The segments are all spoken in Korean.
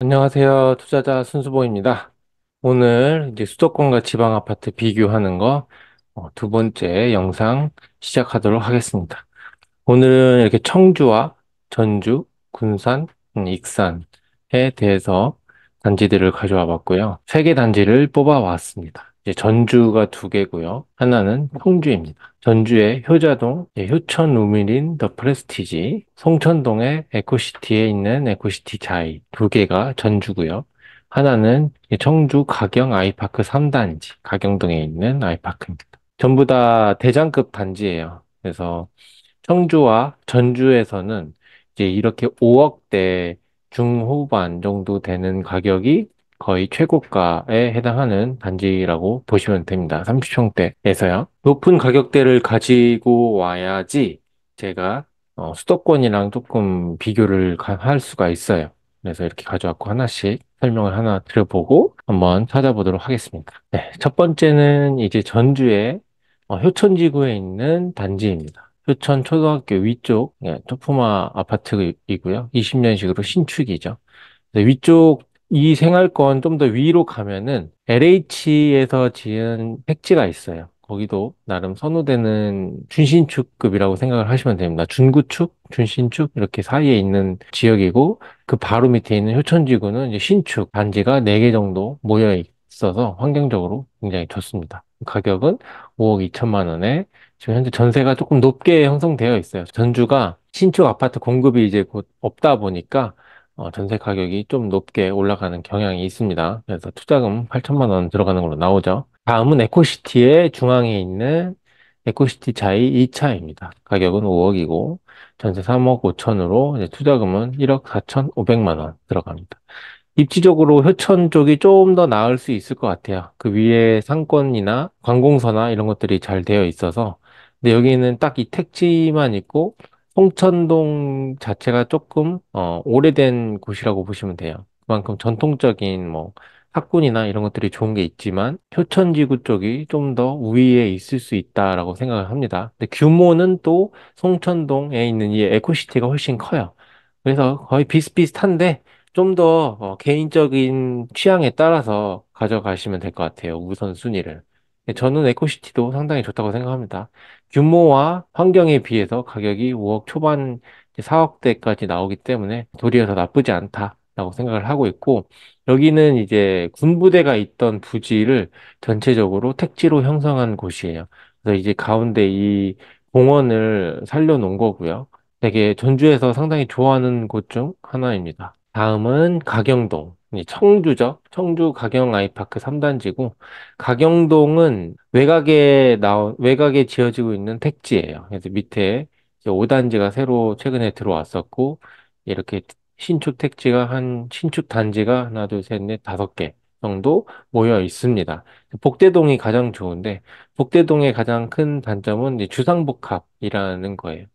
안녕하세요. 투자자 순수보입니다. 오늘 이제 수도권과 지방 아파트 비교하는 거두 어, 번째 영상 시작하도록 하겠습니다. 오늘은 이렇게 청주와 전주, 군산, 음, 익산에 대해서 단지들을 가져와 봤고요. 세 개 단지를 뽑아 왔습니다. 전주가 두 개고요. 하나는 평주입니다. 전주의 효자동, 효천 우밀인더 프레스티지, 송천동의 에코시티에 있는 에코시티 자이 두 개가 전주고요. 하나는 청주 가경 아이파크 3단지, 가경동에 있는 아이파크입니다. 전부 다 대장급 단지예요. 그래서 청주와 전주에서는 이제 이렇게 5억대 중후반 정도 되는 가격이 거의 최고가에 해당하는 단지라고 보시면 됩니다. 3 0평대에서요 높은 가격대를 가지고 와야지 제가 어, 수도권이랑 조금 비교를 할 수가 있어요. 그래서 이렇게 가져왔고 하나씩 설명을 하나 드려보고 한번 찾아보도록 하겠습니다. 네, 첫 번째는 이제 전주의 어, 효천지구에 있는 단지입니다. 효천 초등학교 위쪽 예, 토프마 아파트이고요. 20년식으로 신축이죠. 위쪽 이 생활권 좀 더 위로 가면은 LH에서 지은 택지가 있어요. 거기도 나름 선호되는 준신축급이라고 생각을 하시면 됩니다. 준구축, 준신축 이렇게 사이에 있는 지역이고 그 바로 밑에 있는 효천지구는 이제 신축 단지가 4개 정도 모여 있어서 환경적으로 굉장히 좋습니다. 가격은 5억 2천만 원에 지금 현재 전세가 조금 높게 형성되어 있어요. 전주가 신축 아파트 공급이 이제 곧 없다 보니까 어, 전세 가격이 좀 높게 올라가는 경향이 있습니다. 그래서 투자금 8천만 원 들어가는 걸로 나오죠. 다음은 에코시티의 중앙에 있는 에코시티 자이 2차입니다. 가격은 5억이고 전세 3억 5천으로 투자금은 1억 4천 5백만 원 들어갑니다. 입지적으로 효천 쪽이 조금 더 나을 수 있을 것 같아요. 그 위에 상권이나 관공서나 이런 것들이 잘 되어 있어서 근데 여기는 딱 이 택지만 있고 홍천동 자체가 조금 어, 오래된 곳이라고 보시면 돼요. 그만큼 전통적인 뭐 학군이나 이런 것들이 좋은 게 있지만 효천지구 쪽이 좀 더 우위에 있을 수 있다라고 생각을 합니다. 근데 규모는 또 송천동에 있는 이 에코시티가 훨씬 커요. 그래서 거의 비슷비슷한데 좀더 어, 개인적인 취향에 따라서 가져가시면 될 것 같아요. 우선순위를. 예, 저는 에코시티도 상당히 좋다고 생각합니다. 규모와 환경에 비해서 가격이 5억 초반 4억대까지 나오기 때문에 도리어 더 나쁘지 않다라고 생각을 하고 있고 여기는 이제 군부대가 있던 부지를 전체적으로 택지로 형성한 곳이에요. 그래서 이제 가운데 이 공원을 살려놓은 거고요. 되게 전주에서 상당히 좋아하는 곳 중 하나입니다. 다음은 가경동. 청주죠. 청주 가경 아이파크 3단지고 가경동은 외곽에 나온 외곽에 지어지고 있는 택지예요. 그래서 밑에 5단지가 새로 최근에 들어왔었고 이렇게 신축 택지가 한 신축 단지가 하나 둘셋넷 다섯 개 정도 모여 있습니다. 복대동이 가장 좋은데 복대동의 가장 큰 단점은 주상복합이라는 거예요.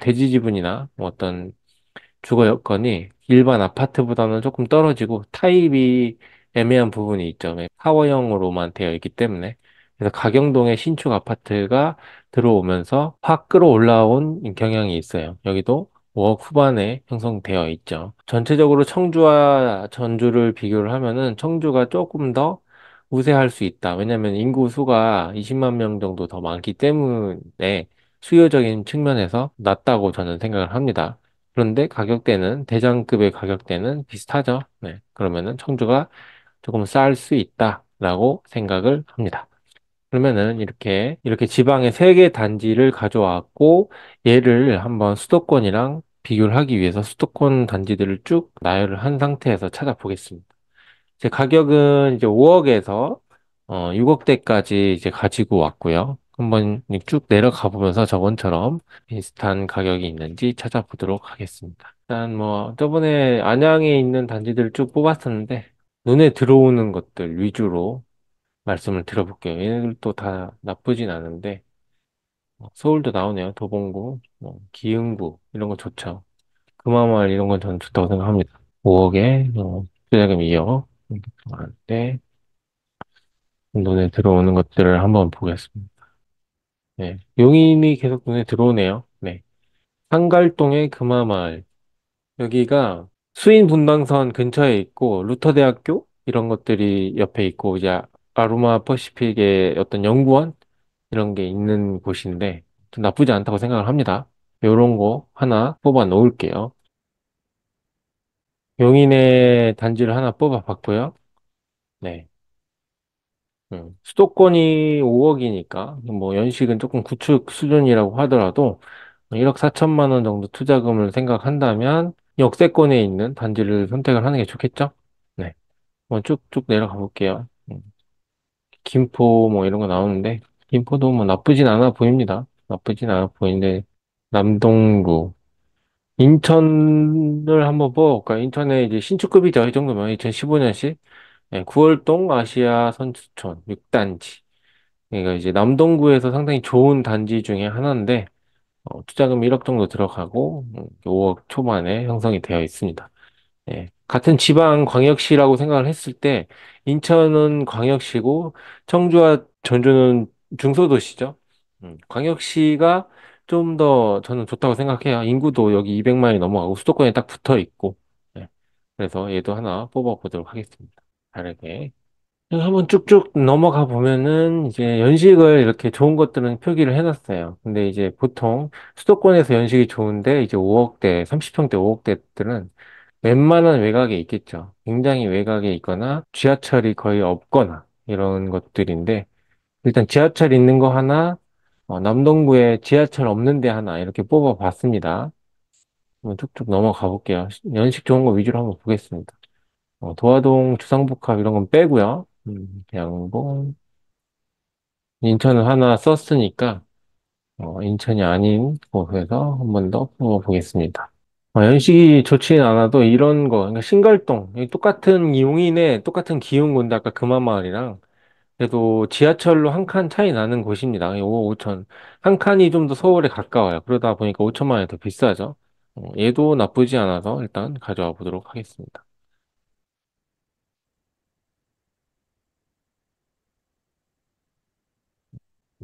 대지 음, 지분이나 뭐 어떤 주거 여건이 일반 아파트보다는 조금 떨어지고 타입이 애매한 부분이 있죠. 왜 타워형으로만 되어 있기 때문에. 그래서 가경동에 신축 아파트가 들어오면서 확 끌어올라온 경향이 있어요. 여기도 5억 뭐 후반에 형성되어 있죠. 전체적으로 청주와 전주를 비교를 하면은 청주가 조금 더 우세할 수 있다. 왜냐하면 인구 수가 20만 명 정도 더 많기 때문에 수요적인 측면에서 낮다고 저는 생각을 합니다. 그런데 가격대는 대장급의 가격대는 비슷하죠. 네. 그러면은 청주가 조금 쌀 수 있다라고 생각을 합니다. 그러면은 이렇게 이렇게 지방의 세 개 단지를 가져왔고 얘를 한번 수도권이랑 비교를 하기 위해서 수도권 단지들을 쭉 나열을 한 상태에서 찾아보겠습니다. 제 가격은 이제 5억에서 어 6억대까지 이제 가지고 왔고요. 한번 쭉 내려가 보면서 저번처럼 비슷한 가격이 있는지 찾아보도록 하겠습니다. 일단 뭐 저번에 안양에 있는 단지들쭉 뽑았었는데 눈에 들어오는 것들 위주로 말씀을 드려볼게요. 얘네들도 다 나쁘진 않은데 뭐 서울도 나오네요. 도봉구, 뭐 기흥구 이런 거 좋죠. 금화마을 이런 건 저는 좋다고 생각합니다. 5억에 어, 뭐 투자금 2억 이렇게 들어가 눈에 들어오는 것들을 한번 보겠습니다. 네. 용인이 계속 눈에 들어오네요. 네. 한갈동의 금화마을. 여기가 수인분당선 근처에 있고, 루터대학교? 이런 것들이 옆에 있고, 이제 아로마 퍼시픽의 어떤 연구원? 이런 게 있는 곳인데, 좀 나쁘지 않다고 생각을 합니다. 요런 거 하나 뽑아 놓을게요. 용인의 단지를 하나 뽑아 봤고요. 네. 음. 수도권이 5억이니까 뭐 연식은 조금 구축 수준이라고 하더라도 1억 뭐 4천만 원 정도 투자금을 생각한다면 역세권에 있는 단지를 선택을 하는 게 좋겠죠? 네. 뭐 쭉쭉 내려가 볼게요. 음. 김포 뭐 이런 거 나오는데 김포도 뭐 나쁘진 않아 보입니다. 나쁘진 않아 보이는데 남동구 인천을 한번 뽑아볼까요? 그러니까 인천에 이제 신축급이죠. 이 정도면 2015년식 예, 구월동 아시아 선수촌 6단지. 그러니까 이제 남동구에서 상당히 좋은 단지 중에 하나인데, 어, 투자금 1억 정도 들어가고, 음, 5억 초반에 형성이 되어 있습니다. 예, 같은 지방 광역시라고 생각을 했을 때, 인천은 광역시고, 청주와 전주는 중소도시죠. 음, 광역시가 좀 더 저는 좋다고 생각해요. 인구도 여기 200만이 넘어가고, 수도권에 딱 붙어 있고, 예, 그래서 얘도 하나 뽑아보도록 하겠습니다. 다르게. 한번 쭉쭉 넘어가 보면은 이제 연식을 이렇게 좋은 것들은 표기를 해놨어요. 근데 이제 보통 수도권에서 연식이 좋은데 이제 5억대, 30평대 5억대들은 웬만한 외곽에 있겠죠. 굉장히 외곽에 있거나 지하철이 거의 없거나 이런 것들인데 일단 지하철 있는 거 하나, 어, 남동구에 지하철 없는 데 하나 이렇게 뽑아봤습니다. 한번 쭉쭉 넘어가 볼게요. 연식 좋은 거 위주로 한번 보겠습니다. 어, 도화동, 주상복합 이런 건 빼고요. 음, 양봉. 뭐 인천은 하나 썼으니까 어, 인천이 아닌 곳에서 한번 더 뽑아보겠습니다. 어, 연식이 좋지는 않아도 이런 거, 그러니까 신갈동, 똑같은 용인에 똑같은 기흥군데 아까 금화마을이랑 그래도 지하철로 한 칸 차이 나는 곳입니다. 요거 5천. 한 칸이 좀 더 서울에 가까워요. 그러다 보니까 5천만 원이 더 비싸죠. 어, 얘도 나쁘지 않아서 일단 가져와 보도록 하겠습니다.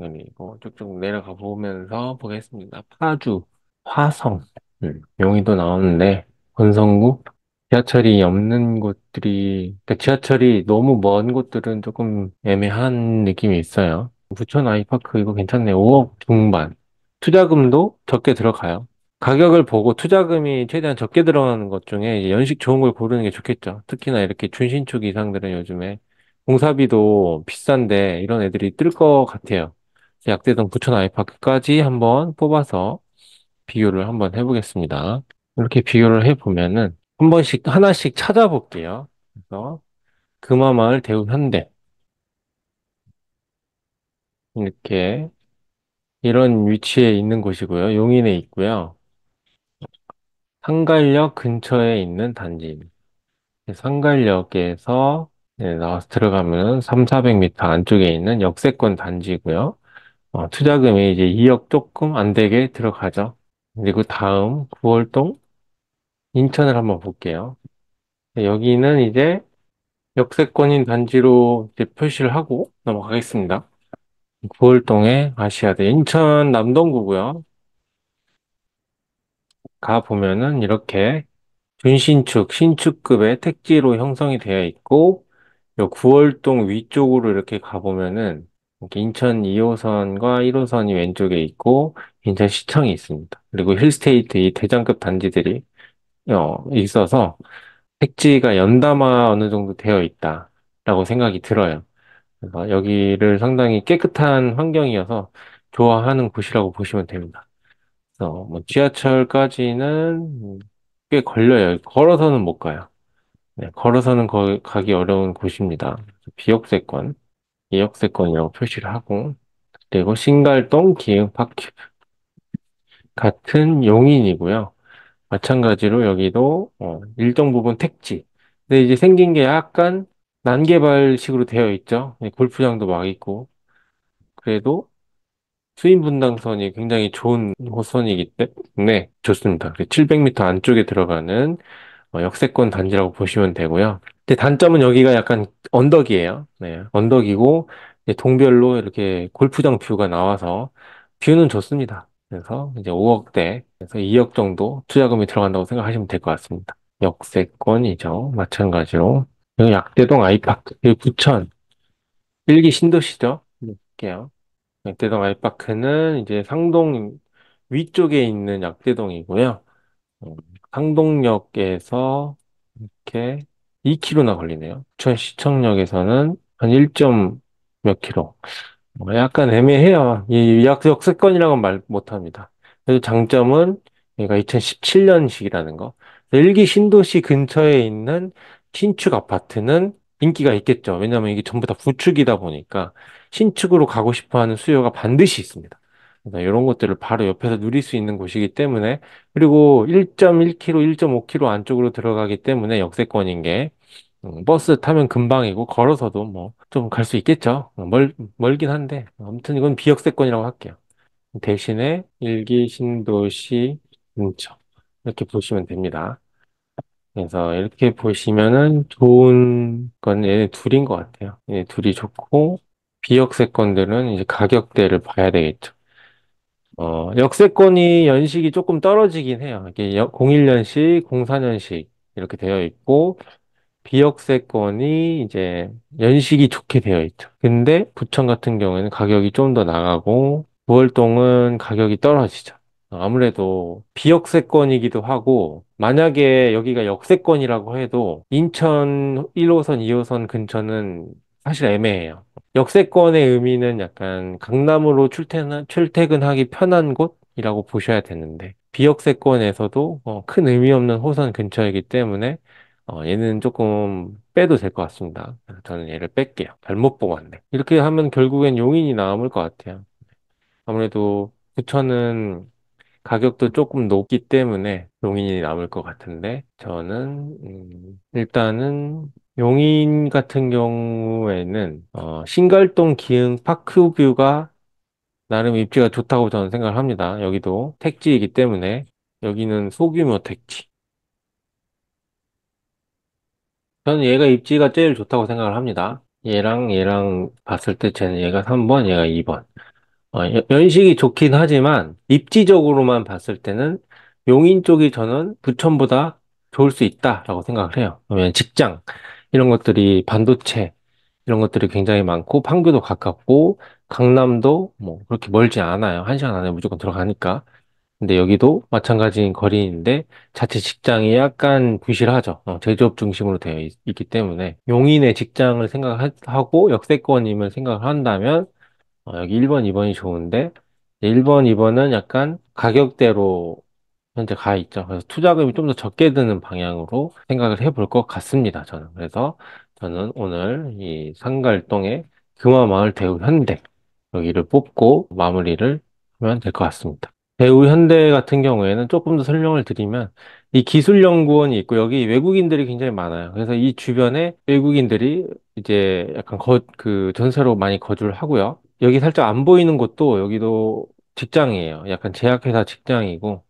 여기 네, 어, 쭉쭉 내려가 보면서 보겠습니다. 파주, 화성, 음, 용의도 나오는데 권성구 지하철이 없는 곳들이 그러니까 지하철이 너무 먼 곳들은 조금 애매한 느낌이 있어요. 부천 아이파크 이거 괜찮네. 요 5억 중반. 투자금도 적게 들어가요. 가격을 보고 투자금이 최대한 적게 들어가는 것 중에 연식 좋은 걸 고르는 게 좋겠죠. 특히나 이렇게 준신축 이상들은 요즘에 공사비도 비싼데 이런 애들이 뜰 것 같아요. 약대동 부천 아이파크까지 한번 뽑아서 비교를 한번 해보겠습니다. 이렇게 비교를 해보면은 한 번씩 하나씩 찾아볼게요. 그래서 금화마을 대우현대 이렇게 이런 위치에 있는 곳이고요. 용인에 있고요. 상갈역 근처에 있는 단지 상갈역에서 네, 나와서 들어가면 3, 400m 안쪽에 있는 역세권 단지고요. 어, 투자금이 이제 2억 조금 안 되게 들어가죠. 그리고 다음 9월동 인천을 한번 볼게요. 여기는 이제 역세권인 단지로 이제 표시를 하고 넘어가겠습니다. 9월동의 아시아대 인천 남동구고요. 가 보면은 이렇게 준신축, 신축급의 택지로 형성이 되어 있고 요 9월동 위쪽으로 이렇게 가 보면은 인천 2호선과 1호선이 왼쪽에 있고 인천 시청이 있습니다. 그리고 힐스테이트 이 대장급 단지들이 어, 있어서 택지가 연담화 어느 정도 되어 있다라고 생각이 들어요. 그래서 여기를 상당히 깨끗한 환경이어서 좋아하는 곳이라고 보시면 됩니다. 그래서 뭐 지하철까지는 꽤 걸려요. 걸어서는 못 가요. 네, 걸어서는 거, 가기 어려운 곳입니다. 비역세권. 역세권이라고 표시를 하고 그리고 신갈동 기흥파큐 같은 용인이고요. 마찬가지로 여기도 어, 일정 부분 택지. 근데 이제 생긴 게 약간 난개발식으로 되어 있죠. 골프장도 막 있고 그래도 수인 분당선이 굉장히 좋은 호선이기 때문에 좋습니다. 700m 안쪽에 들어가는 어, 역세권 단지라고 보시면 되고요. 근데 단점은 여기가 약간 언덕이에요. 네, 언덕이고 이제 동별로 이렇게 골프장 뷰가 나와서 뷰는 좋습니다. 그래서 이제 5억대에서 2억 정도 투자금이 들어간다고 생각하시면 될 것 같습니다. 역세권이죠. 마찬가지로. 그리 약대동 아이파크, 그 부천 일기 신도시죠. 볼게요. 약대동 아이파크는 이제 상동 위쪽에 있는 약대동이고요. 음, 상동역에서 이렇게 2km나 걸리네요. 부천 시청역에서는 한 1. 몇 킬로. 어, 약간 애매해요. 이약 역세권이라고는 말 못합니다. 그래서 장점은 얘가 2017년식이라는 거. 일기 신도시 근처에 있는 신축 아파트는 인기가 있겠죠. 왜냐하면 이게 전부 다부축이다 보니까 신축으로 가고 싶어하는 수요가 반드시 있습니다. 이런 것들을 바로 옆에서 누릴 수 있는 곳이기 때문에 그리고 1.1km, 1.5km 안쪽으로 들어가기 때문에 역세권인 게 어, 버스 타면 금방이고 걸어서도 뭐 좀 갈 수 있겠죠. 어, 멀, 멀긴 한데 아무튼 이건 비역세권이라고 할게요. 대신에 일기 신도시 근처 이렇게 보시면 됩니다. 그래서 이렇게 보시면은 좋은 건 얘네 둘인 것 같아요. 얘네 예, 둘이 좋고 비역세권들은 이제 가격대를 봐야 되겠죠. 어, 역세권이 연식이 조금 떨어지긴 해요. 이게 01년식, 04년식 이렇게 되어 있고 비역세권이 이제 연식이 좋게 되어 있죠. 근데 부천 같은 경우에는 가격이 좀 더 나가고 부월동은 가격이 떨어지죠. 아무래도 비역세권이기도 하고 만약에 여기가 역세권이라고 해도 인천 1호선, 2호선 근처는 사실 애매해요. 역세권의 의미는 약간 강남으로 출퇴근, 출퇴근하기 편한 곳이라고 보셔야 되는데 비역세권에서도 어, 큰 의미 없는 호선 근처이기 때문에 어, 얘는 조금 빼도 될 것 같습니다. 저는 얘를 뺄게요. 잘못 뽑았네. 이렇게 하면 결국엔 용인이 남을 것 같아요. 아무래도 부천은 가격도 조금 높기 때문에 용인이 남을 것 같은데 저는 음, 일단은 용인 같은 경우에는 어, 신갈동 기흥 파크뷰가 나름 입지가 좋다고 저는 생각을 합니다. 여기도 택지이기 때문에 여기는 소규모 택지 저는 얘가 입지가 제일 좋다고 생각을 합니다. 얘랑 얘랑 봤을 때 쟤는 얘가 3번, 얘가 2번. 어, 연식이 좋긴 하지만 입지적으로만 봤을 때는 용인 쪽이 저는 부천보다 좋을 수 있다라고 생각을 해요. 왜냐면 직장 이런 것들이 반도체 이런 것들이 굉장히 많고 판교도 가깝고 강남도 뭐 그렇게 멀지 않아요. 1 시간 안에 무조건 들어가니까. 근데 여기도 마찬가지인 거리인데 자체 직장이 약간 부실하죠. 어, 제조업 중심으로 되어 있, 기 때문에 용인의 직장을 생각하고 역세권임을 생각을 한다면 어, 여기 1번, 2번이 좋은데 1번, 2번은 약간 가격대로 현재 가 있죠. 그래서 투자금이 좀 더 적게 드는 방향으로 생각을 해볼 것 같습니다. 저는 그래서 저는 오늘 이 상갈동의 가 금화마을 대우 현대 여기를 뽑고 마무리를 하면 될 것 같습니다. 대우 현대 같은 경우에는 조금 더 설명을 드리면 이 기술 연구원이 있고 여기 외국인들이 굉장히 많아요. 그래서 이 주변에 외국인들이 이제 약간 거, 그 전세로 많이 거주를 하고요. 여기 살짝 안 보이는 곳도 여기도 직장이에요. 약간 제약회사 직장이고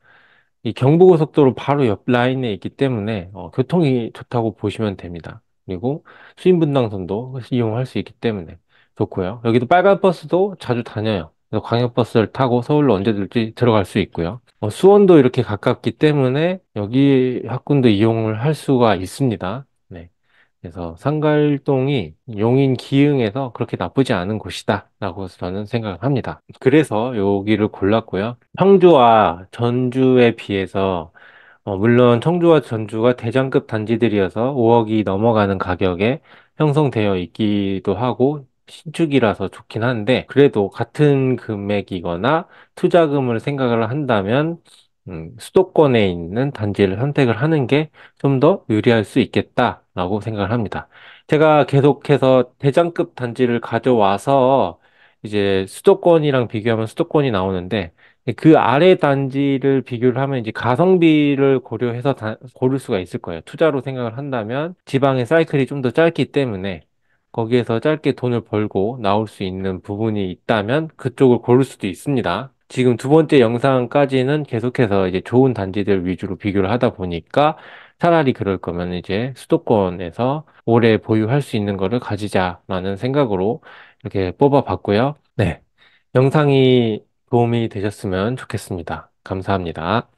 이 경부고속도로 바로 옆 라인에 있기 때문에 어, 교통이 좋다고 보시면 됩니다. 그리고 수인분당선도 이용할 수 있기 때문에 좋고요. 여기도 빨간 버스도 자주 다녀요. 그래서 광역버스를 타고 서울로 언제든지 들어갈 수 있고요. 어, 수원도 이렇게 가깝기 때문에 여기 학군도 이용을 할 수가 있습니다. 네. 그래서 상가일동이 용인 기흥에서 그렇게 나쁘지 않은 곳이다라고 저는 생각을 합니다. 그래서 여기를 골랐고요. 청주와 전주에 비해서 어, 물론 청주와 전주가 대장급 단지들이어서 5억이 넘어가는 가격에 형성되어 있기도 하고 신축이라서 좋긴 한데 그래도 같은 금액이거나 투자금을 생각을 한다면 음, 수도권에 있는 단지를 선택을 하는 게 좀 더 유리할 수 있겠다라고 생각을 합니다. 제가 계속해서 대장급 단지를 가져와서 이제 수도권이랑 비교하면 수도권이 나오는데 그 아래 단지를 비교를 하면 이제 가성비를 고려해서 다, 고를 수가 있을 거예요. 투자로 생각을 한다면 지방의 사이클이 좀 더 짧기 때문에 거기에서 짧게 돈을 벌고 나올 수 있는 부분이 있다면 그쪽을 고를 수도 있습니다. 지금 두 번째 영상까지는 계속해서 이제 좋은 단지들 위주로 비교를 하다 보니까 차라리 그럴 거면 이제 수도권에서 오래 보유할 수 있는 거를 가지자라는 생각으로 이렇게 뽑아봤고요. 네. 영상이 도움이 되셨으면 좋겠습니다. 감사합니다.